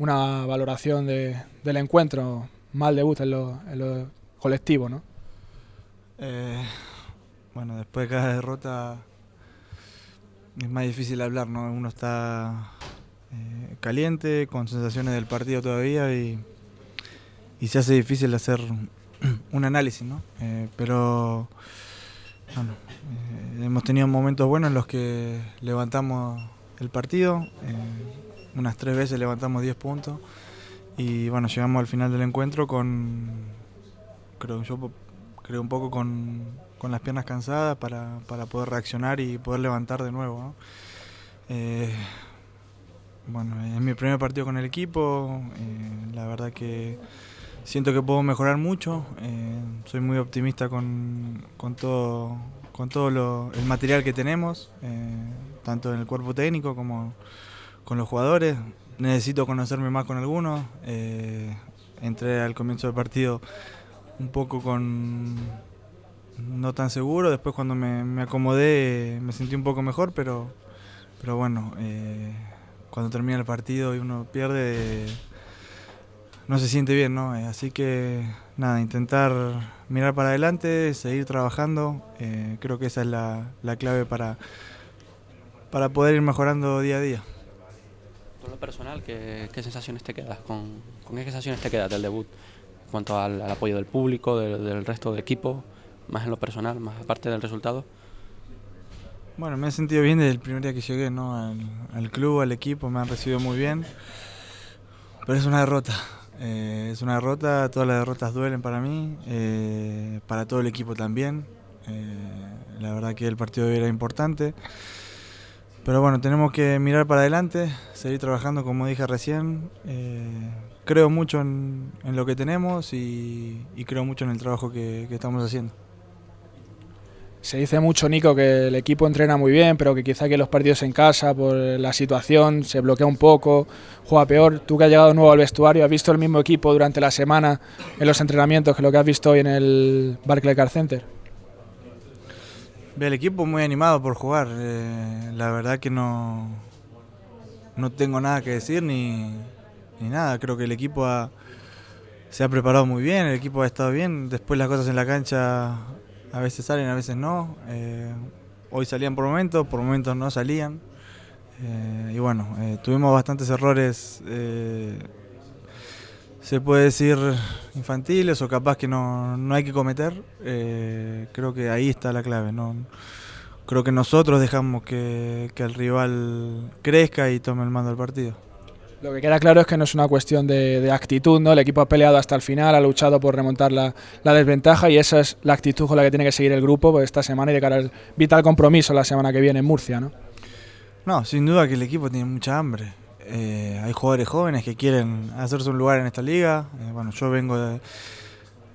Una valoración del encuentro, mal debut en lo, en los colectivo, ¿no? Eh, bueno, después de cada derrota es más difícil hablar, ¿no? Uno está eh, caliente, con sensaciones del partido todavía y, y se hace difícil hacer un análisis, ¿no? Eh, pero bueno ah, eh, hemos tenido momentos buenos en los que levantamos el partido, eh, unas tres veces levantamos 10 puntos y bueno, llegamos al final del encuentro con, creo yo, creo un poco con, las piernas cansadas para, poder reaccionar y poder levantar de nuevo. Eh, bueno, es mi primer partido con el equipo, la verdad que siento que puedo mejorar mucho. Eh, soy muy optimista con, con todo, con todo lo, el material que tenemos, eh, tanto en el cuerpo técnico como con los jugadores. Necesito conocerme más con algunos. Eh, entré al comienzo del partido un poco con no tan seguro. Después cuando me, me acomodé me sentí un poco mejor, pero, pero bueno, cuando termina el partido y uno pierde no se siente bien, ¿no? Eh, así que nada, intentar mirar para adelante, seguir trabajando, eh, creo que esa es la, la, clave para, para poder ir mejorando día a día. Por lo personal, ¿qué, sensaciones te quedas? ¿Con, qué sensaciones te quedas del debut? En cuanto al, apoyo del público, del, resto del equipo, más en lo personal, más aparte del resultado. Bueno, me he sentido bien desde el primer día que llegué, ¿no? al club, al equipo, me han recibido muy bien. Pero es una derrota, eh, es una derrota, todas las derrotas duelen para mí, eh, para todo el equipo también. Eh, la verdad que el partido de hoy era importante. Pero bueno, tenemos que mirar para adelante, seguir trabajando como dije recién. creo mucho en, lo que tenemos y, creo mucho en el trabajo que estamos haciendo. Se dice mucho, Nico, que el equipo entrena muy bien, pero que quizá que los partidos en casa, por la situación, se bloquea un poco, juega peor. Tú que has llegado nuevo al vestuario, has visto el mismo equipo durante la semana en los entrenamientos que lo que has visto hoy en el Car Center. El equipo es muy animado por jugar. Eh, la verdad que no, no tengo nada que decir ni, ni nada. Creo que el equipo se ha preparado muy bien, el equipo ha estado bien. Después las cosas en la cancha a veces salen, a veces no. Eh, hoy salían por momentos, por momentos no salían. Eh, y bueno, eh, tuvimos bastantes errores, se puede decir, infantiles o capaz que no, hay que cometer. creo que ahí está la clave. ¿no? Creo que nosotros dejamos que el rival crezca y tome el mando del partido. Lo que queda claro es que no es una cuestión de, actitud, ¿no? El equipo ha peleado hasta el final, ha luchado por remontar la, desventaja y esa es la actitud con la que tiene que seguir el grupo pues, esta semana y de cara al vital compromiso la semana que viene en Murcia, ¿no? No, sin duda que el equipo tiene mucha hambre. Eh, hay jugadores jóvenes que quieren hacerse un lugar en esta liga. Eh, bueno, yo vengo de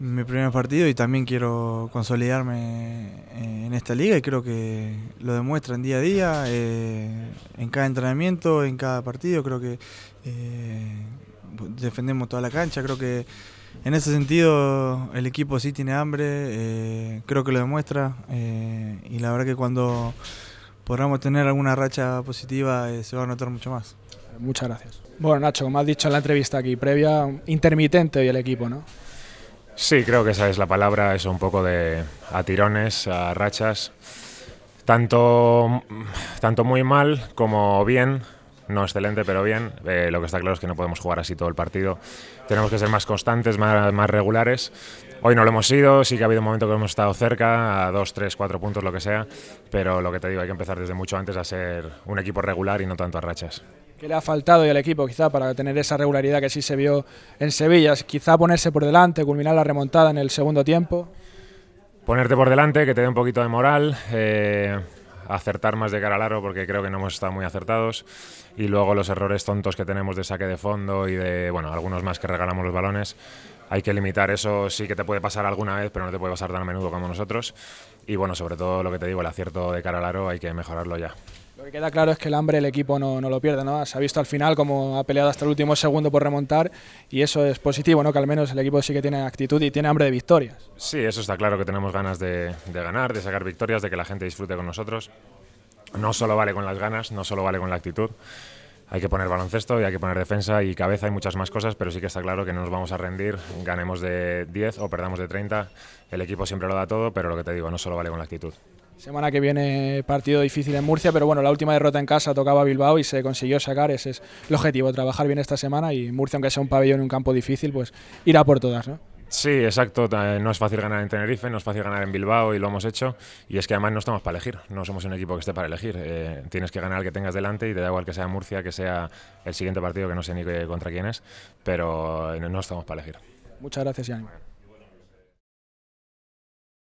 mi primer partido y también quiero consolidarme eh, en esta liga y creo que lo demuestra en día a día, eh, en cada entrenamiento, en cada partido, creo que eh, defendemos toda la cancha, creo que en ese sentido el equipo sí tiene hambre, creo que lo demuestra y la verdad que cuando podamos tener alguna racha positiva se va a notar mucho más. Muchas gracias. Bueno, Nacho, como has dicho en la entrevista aquí previa, intermitente hoy el equipo, ¿no? Sí, creo que esa es la palabra, es un poco de a tirones, a rachas, tanto, tanto muy mal como bien, no excelente, pero bien. Eh, lo que está claro es que no podemos jugar así todo el partido. Tenemos que ser más constantes, más, más, regulares. Hoy no lo hemos sido, sí que ha habido un momento que hemos estado cerca, a dos, tres, cuatro puntos, lo que sea, pero lo que te digo, hay que empezar desde mucho antes a ser un equipo regular y no tanto a rachas le ha faltado y al equipo quizá para tener esa regularidad que sí se vio en Sevilla, quizá ponerse por delante, culminar la remontada en el segundo tiempo. Ponerte por delante, que te dé un poquito de moral, eh, acertar más de cara al aro porque creo que no hemos estado muy acertados y luego los errores tontos que tenemos de saque de fondo y de, bueno, algunos más que regalamos los balones, hay que limitar eso, sí que te puede pasar alguna vez, pero no te puede pasar tan a menudo como nosotros y bueno, sobre todo lo que te digo, el acierto de cara hay que mejorarlo ya. Lo que queda claro es que el hambre el equipo no, lo pierde, ¿no? Se ha visto al final como ha peleado hasta el último segundo por remontar y eso es positivo, ¿no? Que al menos el equipo sí que tiene actitud y tiene hambre de victorias. Sí, eso está claro, que tenemos ganas de ganar, de sacar victorias, de que la gente disfrute con nosotros. No solo vale con las ganas, no solo vale con la actitud hay que poner baloncesto y hay que poner defensa y cabeza y muchas más cosas, pero sí que está claro que no nos vamos a rendir, ganemos de 10 o perdamos de 30. El equipo siempre lo da todo, pero lo que te digo, no solo vale con la actitud. Semana que viene partido difícil en Murcia, pero bueno, la última derrota en casa tocaba Bilbao y se consiguió sacar, ese es el objetivo, trabajar bien esta semana y Murcia, aunque sea un pabellón y un campo difícil, pues irá por todas, ¿no? Sí, exacto. Eh, no es fácil ganar en Tenerife, no es fácil ganar en Bilbao y lo hemos hecho. Y es que además no estamos para elegir, no somos un equipo que esté para elegir. Eh, tienes que ganar al que tengas delante y te da igual que sea Murcia, que sea el siguiente partido, que no sé ni contra quién es, pero eh, no estamos para elegir. Muchas gracias, Jan.